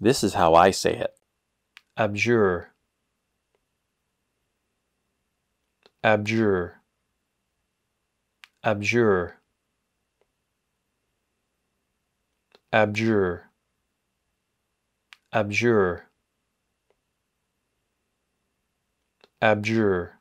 This is how I say it. Abjure. Abjure. Abjure. Abjure. Abjure. Abjure.